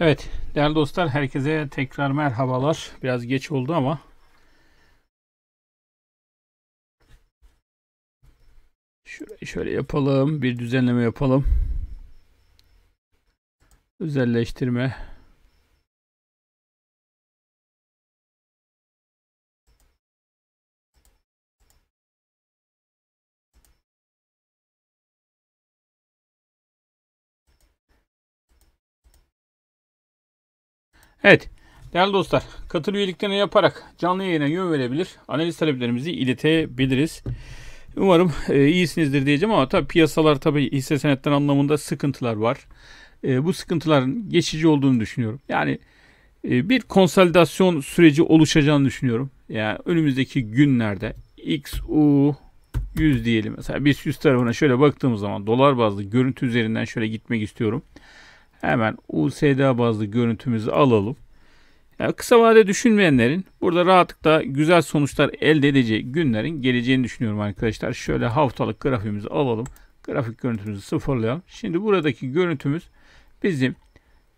Evet değerli dostlar herkese tekrar merhabalar. Biraz geç oldu ama şöyle, şöyle yapalım. Bir düzenleme yapalım. Özelleştirme Evet. Değerli dostlar, katıl üyeliklerini yaparak canlı yayına yön verebilir, analiz taleplerimizi iletebiliriz. Umarım e, iyisinizdir diyeceğim ama tabii piyasalar tabii hisse senetler anlamında sıkıntılar var. E, bu sıkıntıların geçici olduğunu düşünüyorum. Yani e, bir konsolidasyon süreci oluşacağını düşünüyorum. Yani önümüzdeki günlerde XU 100 diyelim mesela biz 100 tarafına şöyle baktığımız zaman dolar bazlı görüntü üzerinden şöyle gitmek istiyorum. Hemen USD bazlı görüntümüzü alalım. Yani kısa vade düşünmeyenlerin burada rahatlıkla güzel sonuçlar elde edeceği günlerin geleceğini düşünüyorum arkadaşlar. Şöyle haftalık grafiğimizi alalım. Grafik görüntümüzü sıfırlayalım. Şimdi buradaki görüntümüz bizim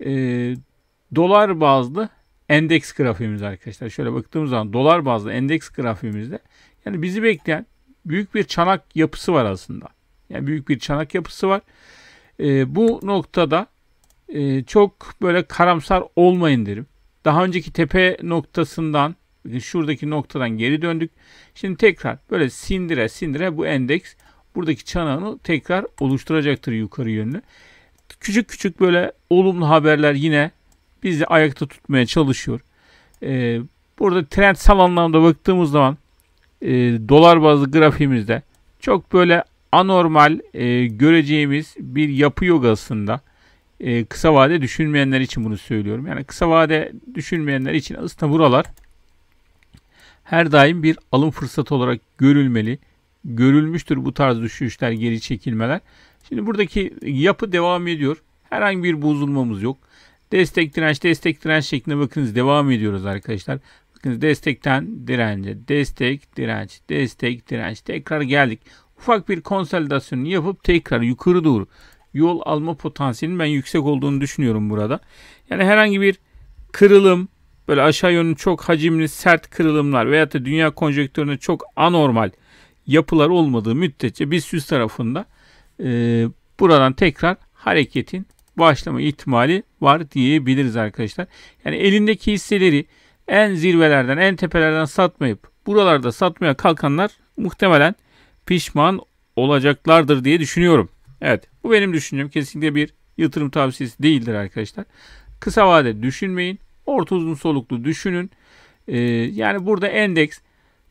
e, dolar bazlı endeks grafiğimiz arkadaşlar. Şöyle baktığımız zaman dolar bazlı endeks grafiğimizde yani bizi bekleyen büyük bir çanak yapısı var aslında. Yani büyük bir çanak yapısı var. E, bu noktada e, çok böyle karamsar olmayın derim. Daha önceki tepe noktasından şuradaki noktadan geri döndük. Şimdi tekrar böyle sindire sindire bu endeks buradaki çanağını tekrar oluşturacaktır yukarı yönlü. Küçük küçük böyle olumlu haberler yine bizi ayakta tutmaya çalışıyor. Ee, burada trend anlamda baktığımız zaman e, dolar bazlı grafiğimizde çok böyle anormal e, göreceğimiz bir yapı yok aslında e, kısa vade düşünmeyenler için bunu söylüyorum. Yani kısa vade düşünmeyenler için aslında buralar her daim bir alım fırsatı olarak görülmeli. Görülmüştür bu tarz düşüşler, geri çekilmeler. Şimdi buradaki yapı devam ediyor. Herhangi bir bozulmamız yok. Destek direnç, destek direnç şeklinde bakınız devam ediyoruz arkadaşlar. Bakınız destekten dirence, destek direnç, destek direnç. Tekrar geldik. Ufak bir konsolidasyonu yapıp tekrar yukarı doğru yol alma potansiyelinin ben yüksek olduğunu düşünüyorum burada. Yani herhangi bir kırılım, böyle aşağı yönlü çok hacimli sert kırılımlar veya da dünya konjektöründe çok anormal yapılar olmadığı müddetçe biz süs tarafında e, buradan tekrar hareketin başlama ihtimali var diyebiliriz arkadaşlar. Yani elindeki hisseleri en zirvelerden, en tepelerden satmayıp buralarda satmaya kalkanlar muhtemelen pişman olacaklardır diye düşünüyorum. Evet bu benim düşüncem. Kesinlikle bir yatırım tavsiyesi değildir arkadaşlar. Kısa vade düşünmeyin. Orta uzun soluklu düşünün. Ee, yani burada endeks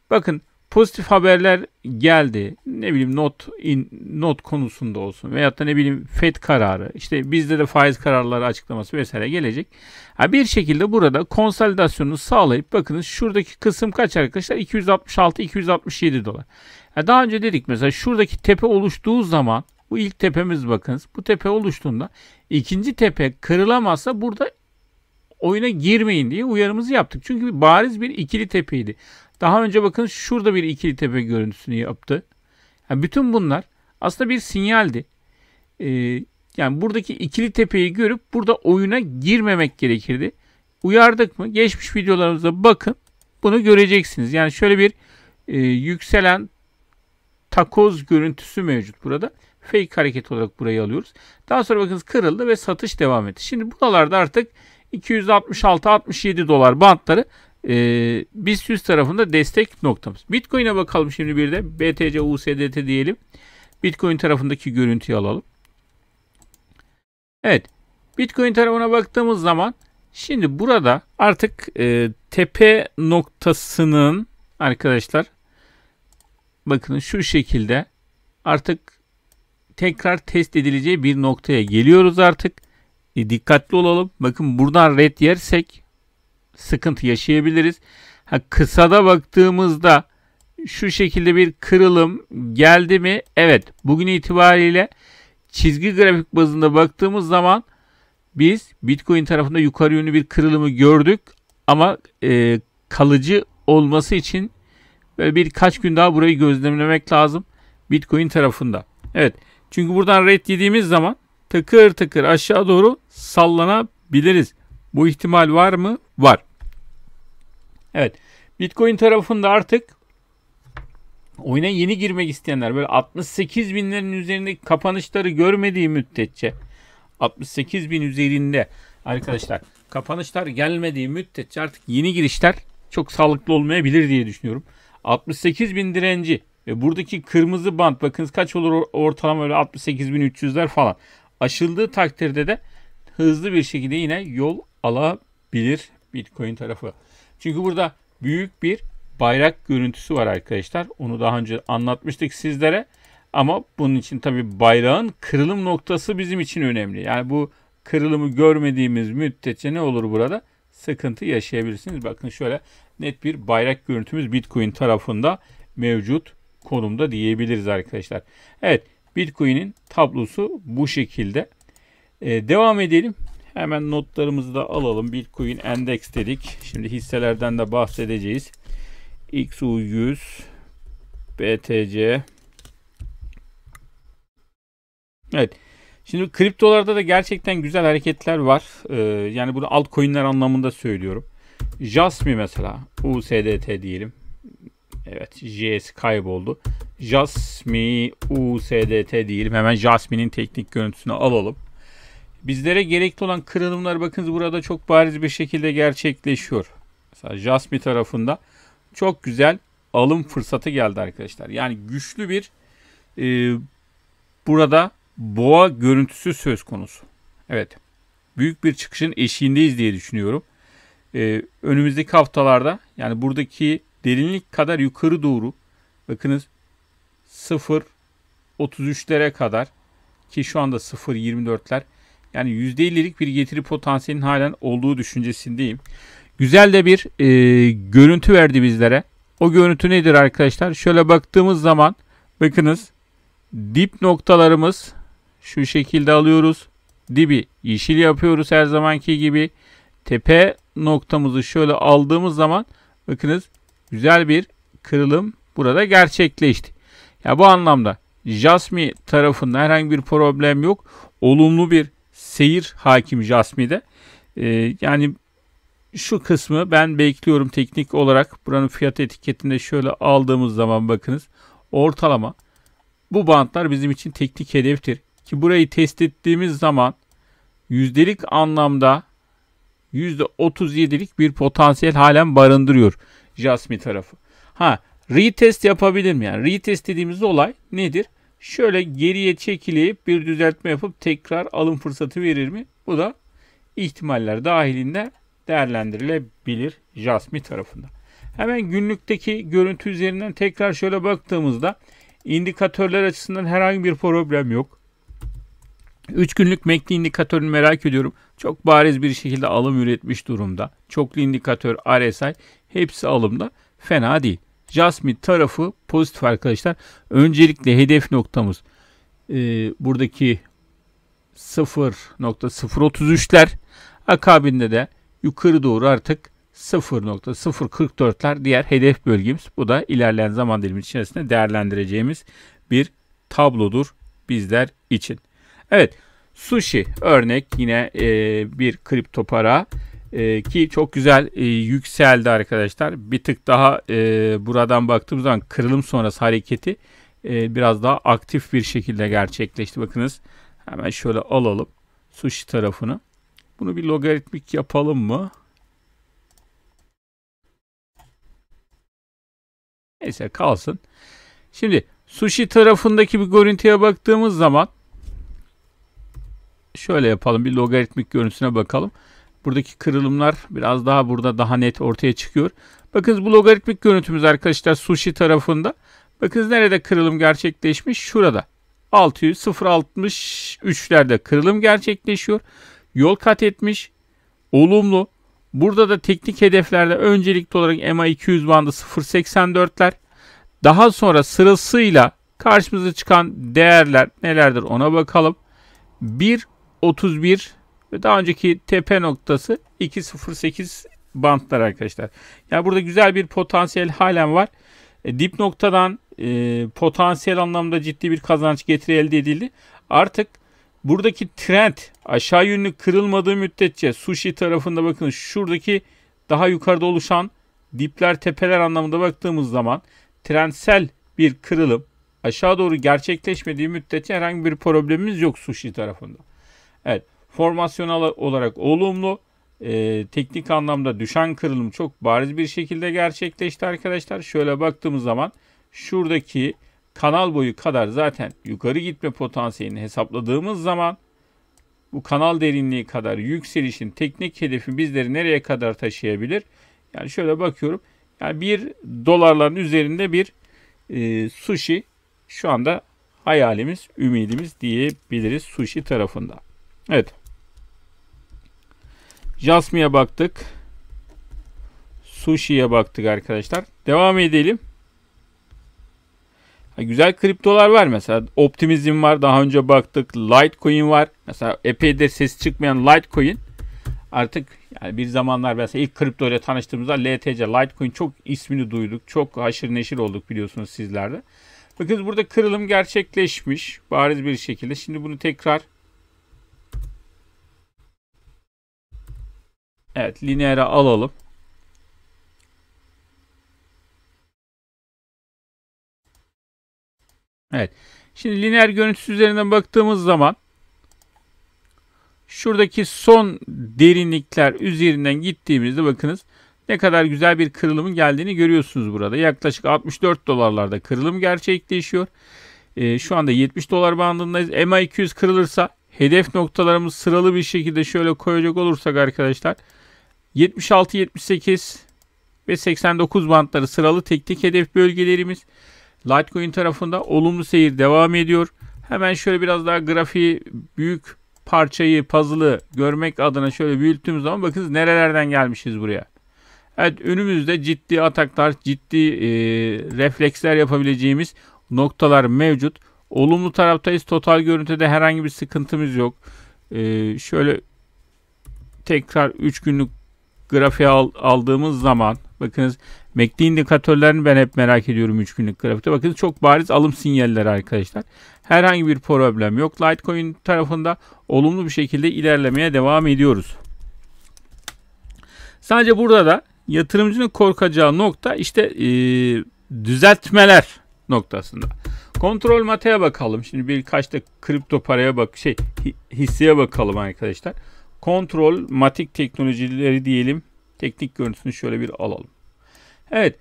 bakın pozitif haberler geldi. Ne bileyim not in, not konusunda olsun veyahut da ne bileyim FED kararı işte bizde de faiz kararları açıklaması vesaire gelecek. Ha bir şekilde burada konsolidasyonu sağlayıp bakınız şuradaki kısım kaç arkadaşlar? 266 267 dolar. Ya daha önce dedik mesela şuradaki tepe oluştuğu zaman bu ilk tepemiz bakınız. Bu tepe oluştuğunda ikinci tepe kırılamazsa burada oyuna girmeyin diye uyarımızı yaptık. Çünkü bariz bir ikili tepeydi. Daha önce bakın şurada bir ikili tepe görüntüsünü yaptı. Yani bütün bunlar aslında bir sinyaldi. Ee, yani buradaki ikili tepeyi görüp burada oyuna girmemek gerekirdi. Uyardık mı? Geçmiş videolarımıza bakın. Bunu göreceksiniz. Yani şöyle bir e, yükselen takoz görüntüsü mevcut burada fake hareket olarak burayı alıyoruz. Daha sonra bakınız kırıldı ve satış devam etti. Şimdi buralarda artık 266-67 dolar bantları e, BIST 100 tarafında destek noktamız. Bitcoin'e bakalım şimdi bir de BTC USDT diyelim. Bitcoin tarafındaki görüntüyü alalım. Evet. Bitcoin tarafına baktığımız zaman şimdi burada artık e, tepe noktasının arkadaşlar bakın şu şekilde artık tekrar test edileceği bir noktaya geliyoruz artık. E, dikkatli olalım. Bakın buradan red yersek sıkıntı yaşayabiliriz. Ha, kısada baktığımızda şu şekilde bir kırılım geldi mi? Evet. Bugün itibariyle çizgi grafik bazında baktığımız zaman biz Bitcoin tarafında yukarı yönlü bir kırılımı gördük ama e, kalıcı olması için böyle birkaç gün daha burayı gözlemlemek lazım Bitcoin tarafında. Evet. Çünkü buradan red yediğimiz zaman tıkır tıkır aşağı doğru sallanabiliriz. Bu ihtimal var mı? Var. Evet. Bitcoin tarafında artık oyuna yeni girmek isteyenler böyle 68 binlerin üzerindeki kapanışları görmediği müddetçe 68 bin üzerinde arkadaşlar kapanışlar gelmediği müddetçe artık yeni girişler çok sağlıklı olmayabilir diye düşünüyorum. 68 bin direnci e, buradaki kırmızı band bakınız kaç olur ortalama öyle 68.300'ler falan. Aşıldığı takdirde de hızlı bir şekilde yine yol alabilir Bitcoin tarafı. Çünkü burada büyük bir bayrak görüntüsü var arkadaşlar. Onu daha önce anlatmıştık sizlere. Ama bunun için tabii bayrağın kırılım noktası bizim için önemli. Yani bu kırılımı görmediğimiz müddetçe ne olur burada? Sıkıntı yaşayabilirsiniz. Bakın şöyle net bir bayrak görüntümüz Bitcoin tarafında mevcut konumda diyebiliriz arkadaşlar. Evet Bitcoin'in tablosu bu şekilde. Ee, devam edelim. Hemen notlarımızı da alalım. Bitcoin Endeks dedik. Şimdi hisselerden de bahsedeceğiz. XU100 BTC Evet. Şimdi kriptolarda da gerçekten güzel hareketler var. Ee, yani bunu altcoin'ler anlamında söylüyorum. Jasmine mesela USDT diyelim. Evet JS kayboldu. Jasmine USDT diyelim. Hemen Jasmine'in teknik görüntüsünü alalım. Bizlere gerekli olan kırılımlar bakınız burada çok bariz bir şekilde gerçekleşiyor. Mesela Jasmi tarafında çok güzel alım fırsatı geldi arkadaşlar. Yani güçlü bir e, burada boğa görüntüsü söz konusu. Evet büyük bir çıkışın eşiğindeyiz diye düşünüyorum. E, önümüzdeki haftalarda yani buradaki derinlik kadar yukarı doğru bakınız 0 33'lere kadar ki şu anda 0 24'ler yani %50'lik bir getiri potansiyelinin halen olduğu düşüncesindeyim. Güzel de bir e, görüntü verdi bizlere. O görüntü nedir arkadaşlar? Şöyle baktığımız zaman bakınız dip noktalarımız şu şekilde alıyoruz. Dibi yeşil yapıyoruz her zamanki gibi. Tepe noktamızı şöyle aldığımız zaman bakınız güzel bir kırılım burada gerçekleşti. Ya bu anlamda Jasmi tarafında herhangi bir problem yok. Olumlu bir seyir hakim Jasmi'de. Ee, yani şu kısmı ben bekliyorum teknik olarak. Buranın fiyat etiketinde şöyle aldığımız zaman bakınız. Ortalama bu bantlar bizim için teknik hedeftir. Ki burayı test ettiğimiz zaman yüzdelik anlamda %37'lik bir potansiyel halen barındırıyor. Jasmine tarafı. Ha retest yapabilir mi? Yani retest dediğimiz olay nedir? Şöyle geriye çekilip bir düzeltme yapıp tekrar alım fırsatı verir mi? Bu da ihtimaller dahilinde değerlendirilebilir Jasmine tarafında. Hemen günlükteki görüntü üzerinden tekrar şöyle baktığımızda indikatörler açısından herhangi bir problem yok. 3 günlük MACD indikatörünü merak ediyorum. Çok bariz bir şekilde alım üretmiş durumda. Çoklu indikatör RSI Hepsi alımda. Fena değil. Jasmine tarafı pozitif arkadaşlar. Öncelikle hedef noktamız e, buradaki 0.033'ler akabinde de yukarı doğru artık 0.044'ler diğer hedef bölgemiz. Bu da ilerleyen zaman dilimi içerisinde değerlendireceğimiz bir tablodur bizler için. Evet, Sushi örnek yine e, bir kripto para. E, ki çok güzel e, yükseldi arkadaşlar. Bir tık daha e, buradan baktığımız zaman kırılım sonrası hareketi e, biraz daha aktif bir şekilde gerçekleşti. Bakınız hemen şöyle alalım sushi tarafını. Bunu bir logaritmik yapalım mı? Neyse kalsın. Şimdi sushi tarafındaki bir görüntüye baktığımız zaman şöyle yapalım. Bir logaritmik görüntüsüne bakalım. Buradaki kırılımlar biraz daha burada daha net ortaya çıkıyor. Bakınız bu logaritmik görüntümüz arkadaşlar sushi tarafında. Bakınız nerede kırılım gerçekleşmiş? Şurada. 600 0.63'lerde kırılım gerçekleşiyor. Yol kat etmiş. Olumlu. Burada da teknik hedeflerde öncelikli olarak MA 200 bandı 0.84'ler. Daha sonra sırasıyla karşımıza çıkan değerler nelerdir ona bakalım. 1.31 ve daha önceki tepe noktası 2.08 bantlar arkadaşlar. Yani burada güzel bir potansiyel halen var. E, dip noktadan e, potansiyel anlamda ciddi bir kazanç getiri elde edildi. Artık buradaki trend aşağı yönlü kırılmadığı müddetçe sushi tarafında bakın şuradaki daha yukarıda oluşan dipler tepeler anlamında baktığımız zaman trendsel bir kırılım aşağı doğru gerçekleşmediği müddetçe herhangi bir problemimiz yok sushi tarafında. Evet. Formasyonel olarak olumlu. E, teknik anlamda düşen kırılım çok bariz bir şekilde gerçekleşti arkadaşlar. Şöyle baktığımız zaman şuradaki kanal boyu kadar zaten yukarı gitme potansiyelini hesapladığımız zaman bu kanal derinliği kadar yükselişin teknik hedefi bizleri nereye kadar taşıyabilir? Yani şöyle bakıyorum. Yani bir dolarların üzerinde bir e, sushi şu anda hayalimiz, ümidimiz diyebiliriz sushi tarafında. Evet. Jasmine'e baktık. Sushi'ye baktık arkadaşlar. Devam edelim. güzel kriptolar var mesela. Optimizm var. Daha önce baktık. Litecoin var. Mesela epeydir ses çıkmayan Litecoin. Artık yani bir zamanlar mesela ilk kripto ile tanıştığımızda LTC, Litecoin çok ismini duyduk. Çok haşır neşir olduk biliyorsunuz sizlerde. Bakın burada kırılım gerçekleşmiş bariz bir şekilde. Şimdi bunu tekrar Evet lineere alalım. Evet. Şimdi lineer görüntüsü üzerinden baktığımız zaman şuradaki son derinlikler üzerinden gittiğimizde bakınız ne kadar güzel bir kırılımın geldiğini görüyorsunuz burada. Yaklaşık 64 dolarlarda kırılım gerçekleşiyor. E, şu anda 70 dolar bandındayız. MA200 kırılırsa hedef noktalarımız sıralı bir şekilde şöyle koyacak olursak arkadaşlar 76, 78 ve 89 bantları sıralı tek tek hedef bölgelerimiz. Litecoin tarafında olumlu seyir devam ediyor. Hemen şöyle biraz daha grafiği büyük parçayı, puzzle'ı görmek adına şöyle büyüttüğümüz zaman bakınız nerelerden gelmişiz buraya. Evet önümüzde ciddi ataklar, ciddi e, refleksler yapabileceğimiz noktalar mevcut. Olumlu taraftayız. Total görüntüde herhangi bir sıkıntımız yok. E, şöyle tekrar 3 günlük grafiğe al, aldığımız zaman bakınız MACD indikatörlerini ben hep merak ediyorum 3 günlük grafikte. Bakınız çok bariz alım sinyalleri arkadaşlar. Herhangi bir problem yok. Litecoin tarafında olumlu bir şekilde ilerlemeye devam ediyoruz. Sadece burada da yatırımcının korkacağı nokta işte e, düzeltmeler noktasında. Kontrol mataya bakalım. Şimdi birkaç da kripto paraya bak şey hisseye bakalım arkadaşlar kontrol matik teknolojileri diyelim. Teknik görüntüsünü şöyle bir alalım. Evet.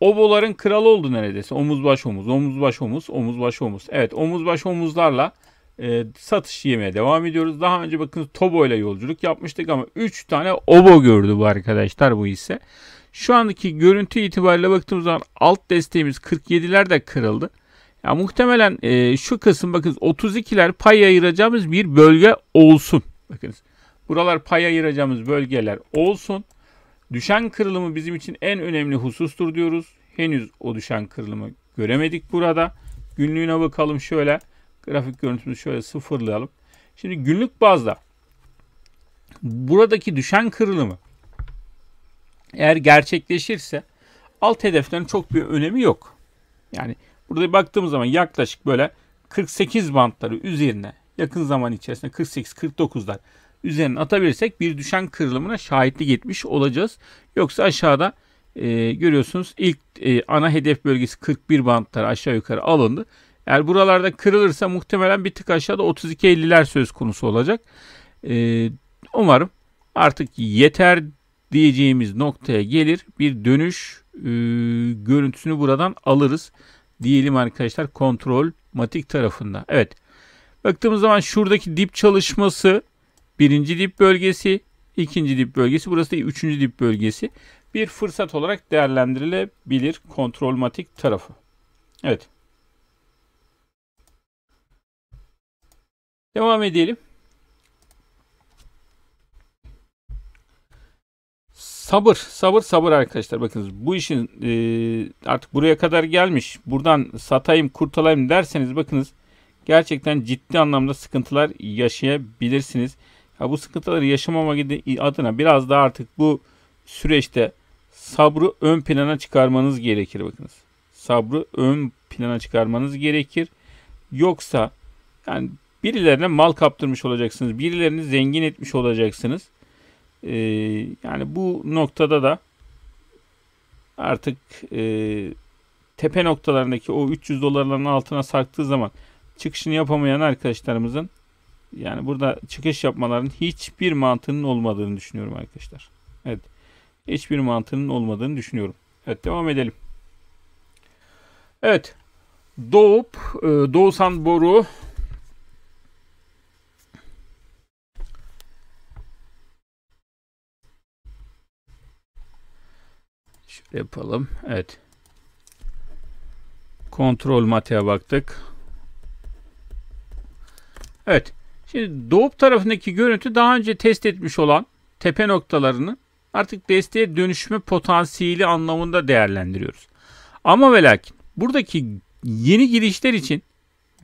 Oboların kralı oldu neredeyse. Omuz baş omuz, omuz baş omuz, omuz baş omuz. Evet omuz baş omuzlarla e, satış yemeye devam ediyoruz. Daha önce bakın Tobo ile yolculuk yapmıştık ama 3 tane Obo gördü bu arkadaşlar bu ise. Şu andaki görüntü itibariyle baktığımız zaman alt desteğimiz 47'ler de kırıldı. Ya muhtemelen e, şu kısım bakın 32'ler pay ayıracağımız bir bölge olsun. Bakınız Buralar pay ayıracağımız bölgeler olsun. Düşen kırılımı bizim için en önemli husustur diyoruz. Henüz o düşen kırılımı göremedik burada. Günlüğüne bakalım şöyle. Grafik görüntümüzü şöyle sıfırlayalım. Şimdi günlük bazda buradaki düşen kırılımı eğer gerçekleşirse alt hedeflerin çok bir önemi yok. Yani burada baktığımız zaman yaklaşık böyle 48 bantları üzerine yakın zaman içerisinde 48-49'lar üzerine atabilirsek bir düşen kırılımına şahitlik etmiş olacağız. Yoksa aşağıda e, görüyorsunuz ilk e, ana hedef bölgesi 41 bantları aşağı yukarı alındı. Eğer buralarda kırılırsa muhtemelen bir tık aşağıda 32-50'ler söz konusu olacak. E, umarım artık yeter diyeceğimiz noktaya gelir. Bir dönüş e, görüntüsünü buradan alırız. Diyelim arkadaşlar kontrol matik tarafında. Evet. Baktığımız zaman şuradaki dip çalışması birinci dip bölgesi, ikinci dip bölgesi, burası da üçüncü dip bölgesi bir fırsat olarak değerlendirilebilir kontrolmatik tarafı. Evet. Devam edelim. Sabır, sabır, sabır arkadaşlar. Bakınız bu işin e, artık buraya kadar gelmiş. Buradan satayım, kurtulayım derseniz bakınız gerçekten ciddi anlamda sıkıntılar yaşayabilirsiniz. Ya bu sıkıntıları yaşamama adına biraz daha artık bu süreçte sabrı ön plana çıkarmanız gerekir bakınız. Sabrı ön plana çıkarmanız gerekir. Yoksa yani birilerine mal kaptırmış olacaksınız. Birilerini zengin etmiş olacaksınız. Ee, yani bu noktada da artık e, tepe noktalarındaki o 300 dolarların altına sarktığı zaman çıkışını yapamayan arkadaşlarımızın yani burada çıkış yapmaların hiçbir mantığının olmadığını düşünüyorum arkadaşlar. Evet. Hiçbir mantığının olmadığını düşünüyorum. Evet devam edelim. Evet. Doğup e, Doğusan boru Şöyle yapalım. Evet. Kontrol matiğe baktık. Evet. Şimdi doğup tarafındaki görüntü daha önce test etmiş olan tepe noktalarını artık desteğe dönüşme potansiyeli anlamında değerlendiriyoruz. Ama ve lakin buradaki yeni girişler için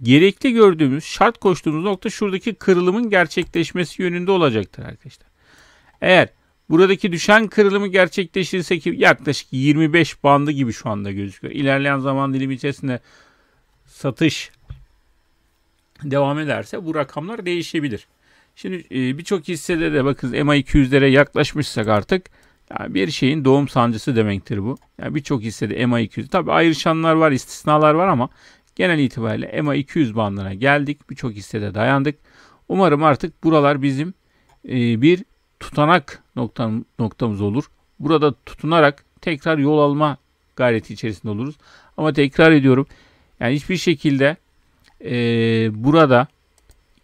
gerekli gördüğümüz, şart koştuğumuz nokta şuradaki kırılımın gerçekleşmesi yönünde olacaktır arkadaşlar. Eğer buradaki düşen kırılımı gerçekleşirse ki yaklaşık 25 bandı gibi şu anda gözüküyor. İlerleyen zaman dilimi içerisinde satış devam ederse bu rakamlar değişebilir. Şimdi e, birçok hissede de bakın EMA 200'lere yaklaşmışsak artık yani bir şeyin doğum sancısı demektir bu. Yani birçok hissede EMA 200 tabi ayrışanlar var istisnalar var ama genel itibariyle EMA 200 bandına geldik. Birçok hissede dayandık. Umarım artık buralar bizim e, bir tutanak noktamız olur. Burada tutunarak tekrar yol alma gayreti içerisinde oluruz. Ama tekrar ediyorum yani hiçbir şekilde e, burada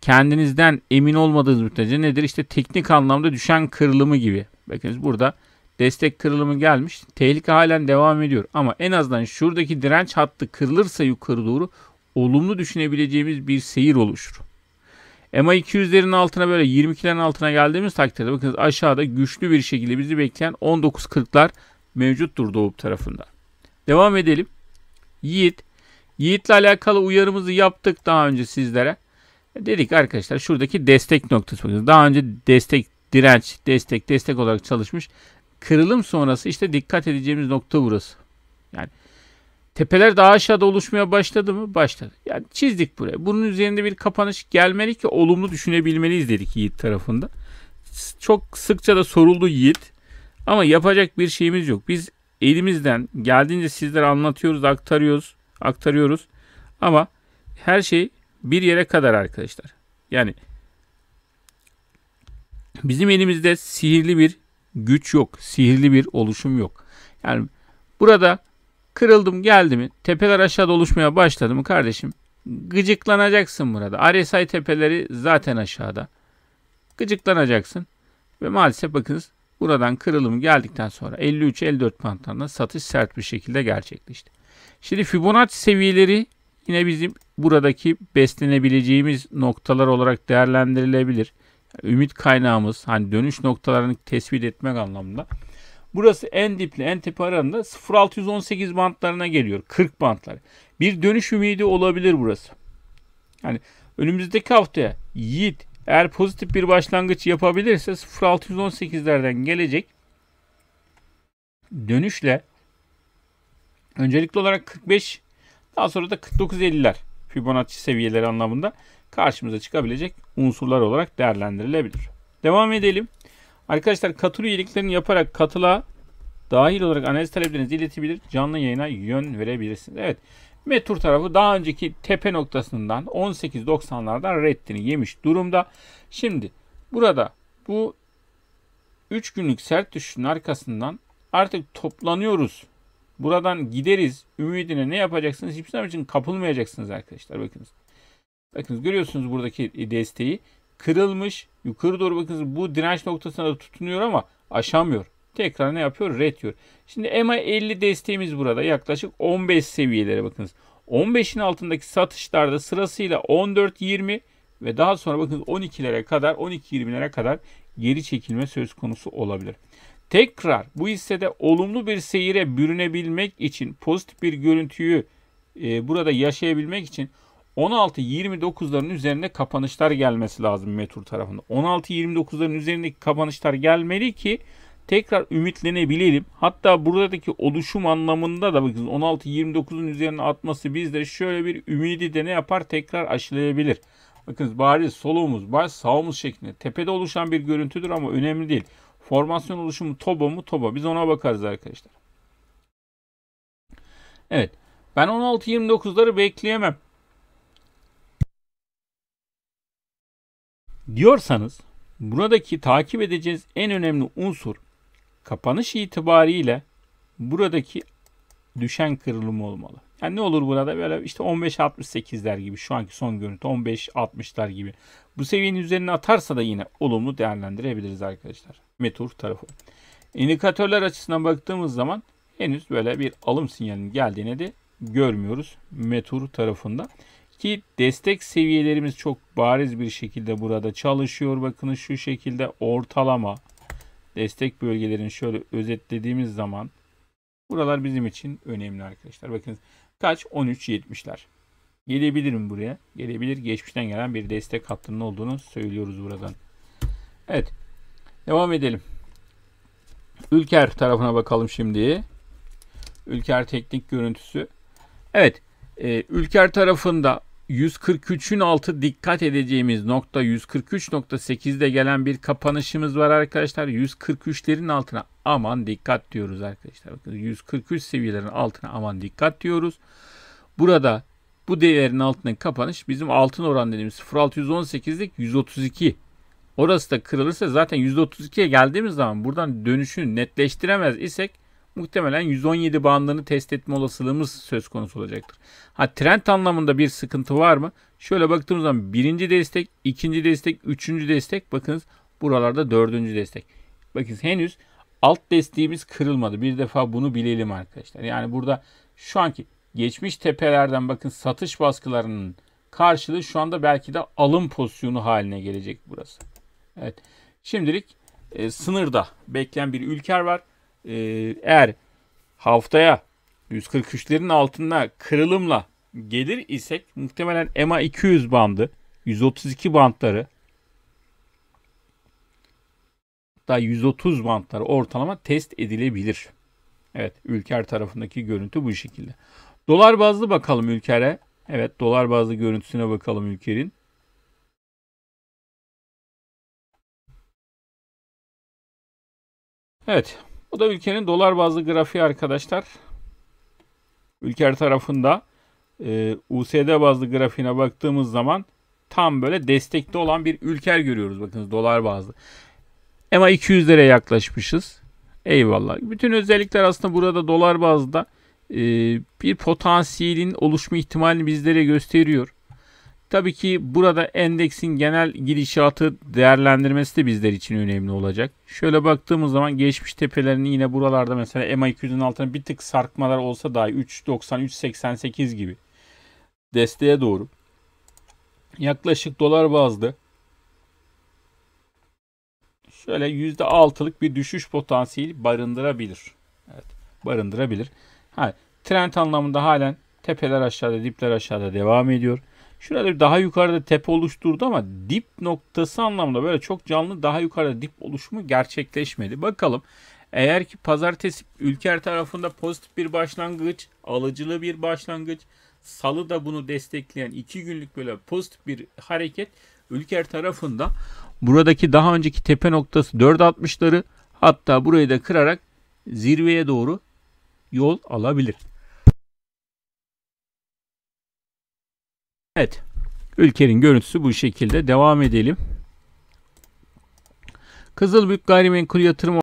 kendinizden emin olmadığınız müddetçe nedir? İşte teknik anlamda düşen kırılımı gibi. Bakınız burada destek kırılımı gelmiş. Tehlike halen devam ediyor. Ama en azından şuradaki direnç hattı kırılırsa yukarı doğru olumlu düşünebileceğimiz bir seyir oluşur. EMA 200'lerin altına böyle 22'lerin altına geldiğimiz takdirde bakınız aşağıda güçlü bir şekilde bizi bekleyen 19.40'lar mevcuttur doğu tarafında. Devam edelim. Yiğit Yiğit'le alakalı uyarımızı yaptık daha önce sizlere. E, dedik arkadaşlar şuradaki destek noktası bakıyoruz. Daha önce destek, direnç, destek, destek olarak çalışmış. Kırılım sonrası işte dikkat edeceğimiz nokta burası. Yani tepeler daha aşağıda oluşmaya başladı mı? Başladı. Yani çizdik buraya. Bunun üzerinde bir kapanış gelmeli ki olumlu düşünebilmeliyiz dedik Yiğit tarafında. Çok sıkça da soruldu Yiğit. Ama yapacak bir şeyimiz yok. Biz elimizden geldiğince sizlere anlatıyoruz, aktarıyoruz aktarıyoruz. Ama her şey bir yere kadar arkadaşlar. Yani bizim elimizde sihirli bir güç yok. Sihirli bir oluşum yok. Yani burada kırıldım geldi mi tepeler aşağıda oluşmaya başladı mı kardeşim gıcıklanacaksın burada. RSI tepeleri zaten aşağıda. Gıcıklanacaksın. Ve maalesef bakınız buradan kırılım geldikten sonra 53-54 pantanla satış sert bir şekilde gerçekleşti. Şimdi Fibonacci seviyeleri yine bizim buradaki beslenebileceğimiz noktalar olarak değerlendirilebilir. Ümit kaynağımız hani dönüş noktalarını tespit etmek anlamında. Burası en diple en tepe aralığında 0618 bantlarına geliyor. 40 bantlar. Bir dönüş ümidi olabilir burası. Yani önümüzdeki haftaya Yiğit eğer pozitif bir başlangıç yapabilirse 0618'lerden gelecek dönüşle Öncelikli olarak 45 daha sonra da 49-50'ler Fibonacci seviyeleri anlamında karşımıza çıkabilecek unsurlar olarak değerlendirilebilir. Devam edelim. Arkadaşlar katılı üyeliklerini yaparak katıla dahil olarak analiz taleplerinizi iletebilir. Canlı yayına yön verebilirsiniz. Evet. Metur tarafı daha önceki tepe noktasından 18.90'lardan reddini yemiş durumda. Şimdi burada bu 3 günlük sert düşüşün arkasından artık toplanıyoruz Buradan gideriz ümidine ne yapacaksınız? Hiçbir zaman için kapılmayacaksınız arkadaşlar. Bakınız. Bakınız görüyorsunuz buradaki e, desteği. Kırılmış. Yukarı doğru bakınız bu direnç noktasına da tutunuyor ama aşamıyor. Tekrar ne yapıyor? Red diyor. Şimdi EMA 50 desteğimiz burada. Yaklaşık 15 seviyelere bakınız. 15'in altındaki satışlarda sırasıyla 14 20 ve daha sonra bakın 12'lere kadar 12-20'lere kadar geri çekilme söz konusu olabilir tekrar bu hissede olumlu bir seyire bürünebilmek için pozitif bir görüntüyü e, burada yaşayabilmek için 16-29'ların üzerinde kapanışlar gelmesi lazım Metur tarafında. 16-29'ların üzerindeki kapanışlar gelmeli ki tekrar ümitlenebilelim. Hatta buradaki oluşum anlamında da bakın 16-29'un üzerine atması bizde şöyle bir ümidi de ne yapar tekrar aşılayabilir. Bakın bariz solumuz, bariz sağımız şeklinde tepede oluşan bir görüntüdür ama önemli değil. Formasyon oluşumu Tobo mu? Tobo. Biz ona bakarız arkadaşlar. Evet. Ben 16-29'ları bekleyemem. Diyorsanız buradaki takip edeceğiz en önemli unsur kapanış itibariyle buradaki düşen kırılımı olmalı. Yani ne olur burada böyle işte 15-68'ler gibi şu anki son görüntü 15-60'lar gibi. Bu seviyenin üzerine atarsa da yine olumlu değerlendirebiliriz arkadaşlar. Metur tarafı. İndikatörler açısından baktığımız zaman henüz böyle bir alım sinyalinin geldiğini de görmüyoruz Metur tarafında. Ki destek seviyelerimiz çok bariz bir şekilde burada çalışıyor. Bakın şu şekilde ortalama destek bölgelerini şöyle özetlediğimiz zaman buralar bizim için önemli arkadaşlar. Bakın Kaç? 13.70'ler. mi buraya. Gelebilir. Geçmişten gelen bir destek hattının olduğunu söylüyoruz buradan. Evet. Devam edelim. Ülker tarafına bakalım şimdi. Ülker teknik görüntüsü. Evet. E, Ülker tarafında 143'ün altı dikkat edeceğimiz nokta 143.8'de gelen bir kapanışımız var arkadaşlar. 143'lerin altına aman dikkat diyoruz arkadaşlar. Bakın 143 seviyelerin altına aman dikkat diyoruz. Burada bu değerin altına kapanış bizim altın oran dediğimiz 0618'lik 132. Orası da kırılırsa zaten 132'ye geldiğimiz zaman buradan dönüşü netleştiremez isek muhtemelen 117 bandını test etme olasılığımız söz konusu olacaktır. Ha trend anlamında bir sıkıntı var mı? Şöyle baktığımız zaman birinci destek, ikinci destek, üçüncü destek. Bakınız buralarda dördüncü destek. Bakınız henüz alt desteğimiz kırılmadı. Bir defa bunu bilelim arkadaşlar. Yani burada şu anki geçmiş tepelerden bakın satış baskılarının karşılığı şu anda belki de alım pozisyonu haline gelecek burası. Evet. Şimdilik e, sınırda bekleyen bir ülker var. Ee, eğer haftaya 143'lerin altında kırılımla gelir isek muhtemelen EMA 200 bandı, 132 bandları hatta 130 bandları ortalama test edilebilir. Evet, Ülker tarafındaki görüntü bu şekilde. Dolar bazlı bakalım Ülker'e. Evet, dolar bazlı görüntüsüne bakalım Ülker'in. Evet, bu da ülkenin dolar bazlı grafiği arkadaşlar. Ülker tarafında e, USD bazlı grafiğine baktığımız zaman tam böyle destekte olan bir ülker görüyoruz. Bakınız dolar bazlı. EMA 200'lere yaklaşmışız. Eyvallah. Bütün özellikler aslında burada dolar bazlı da e, bir potansiyelin oluşma ihtimalini bizlere gösteriyor. Tabii ki burada endeksin genel gidişatı değerlendirmesi de bizler için önemli olacak. Şöyle baktığımız zaman geçmiş tepelerini yine buralarda mesela MA200'ün altına bir tık sarkmalar olsa dahi 3.90 3.88 gibi desteğe doğru yaklaşık dolar bazlı şöyle %6'lık bir düşüş potansiyeli barındırabilir. Evet, barındırabilir. Ha, trend anlamında halen tepeler aşağıda, dipler aşağıda devam ediyor. Şurada bir daha yukarıda tepe oluşturdu ama dip noktası anlamında böyle çok canlı daha yukarıda dip oluşumu gerçekleşmedi. Bakalım eğer ki pazartesi ülker tarafında pozitif bir başlangıç, alıcılı bir başlangıç, salı da bunu destekleyen iki günlük böyle pozitif bir hareket ülker tarafında buradaki daha önceki tepe noktası 4.60'ları hatta burayı da kırarak zirveye doğru yol alabilir. Evet. Ülkenin görüntüsü bu şekilde. Devam edelim. Kızılbük Gayrimenkul Yatırım